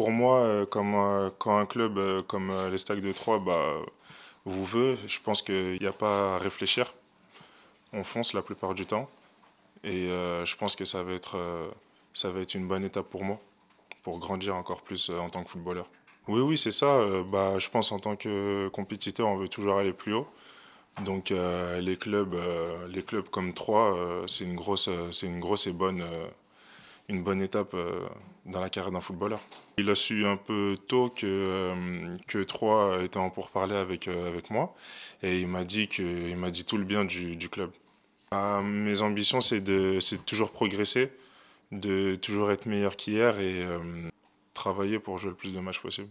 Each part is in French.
pour moi, euh, comme, euh, quand un club euh, comme les Stacks de Troyes bah, vous veut, je pense qu'il n'y a pas à réfléchir. On fonce la plupart du temps. Et je pense que ça va, être, ça va être une bonne étape pour moi, pour grandir encore plus en tant que footballeur. Oui, oui, c'est ça. bah, je pense en tant que compétiteur, on veut toujours aller plus haut. Donc les, clubs, les clubs comme Troyes, c'est une, grosse, une grosse et bonne une bonne étape euh, dans la carrière d'un footballeur. Il a su un peu tôt que, euh, que Troyes était en pourparlers avec, euh, avec moi et il m'a dit, il m'a dit tout le bien du, du club. mes ambitions, c'est de, c'est toujours progresser, de toujours être meilleur qu'hier et travailler pour jouer le plus de matchs possible.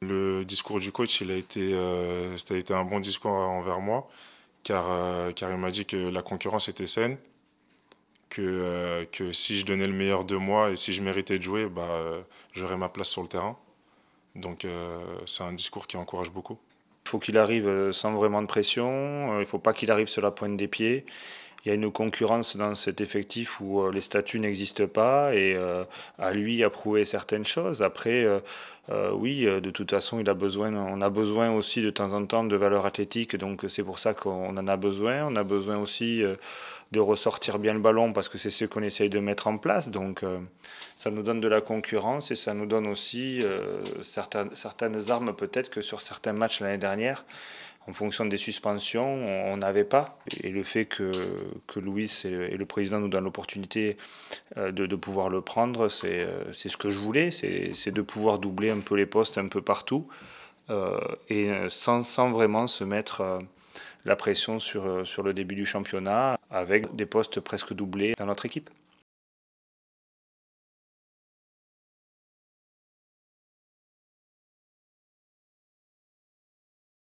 Le discours du coach, il a été, un bon discours envers moi, car, car il m'a dit que la concurrence était saine, que, euh, que si je donnais le meilleur de moi et si je méritais de jouer, bah, euh, j'aurais ma place sur le terrain. Donc euh, c'est un discours qui encourage beaucoup. Il faut qu'il arrive sans vraiment de pression, il ne faut pas qu'il arrive sur la pointe des pieds il y a une concurrence dans cet effectif où euh, les statuts n'existent pas et euh, à lui approuver certaines choses. Après, euh, oui, de toute façon, il a besoin, on a besoin aussi de temps en temps de valeur athlétique, donc c'est pour ça qu'on en a besoin. On a besoin aussi de ressortir bien le ballon parce que c'est ce qu'on essaye de mettre en place. Donc ça nous donne de la concurrence et ça nous donne aussi certaines armes peut-être que sur certains matchs l'année dernière, en fonction des suspensions, on n'avait pas. Et le fait que, que Louis et le président nous donnent l'opportunité euh, de, pouvoir le prendre, c'est euh, ce que je voulais, c'est de pouvoir doubler un peu les postes un peu partout, euh, et sans, sans, vraiment se mettre la pression sur, sur le début du championnat, avec des postes presque doublés dans notre équipe.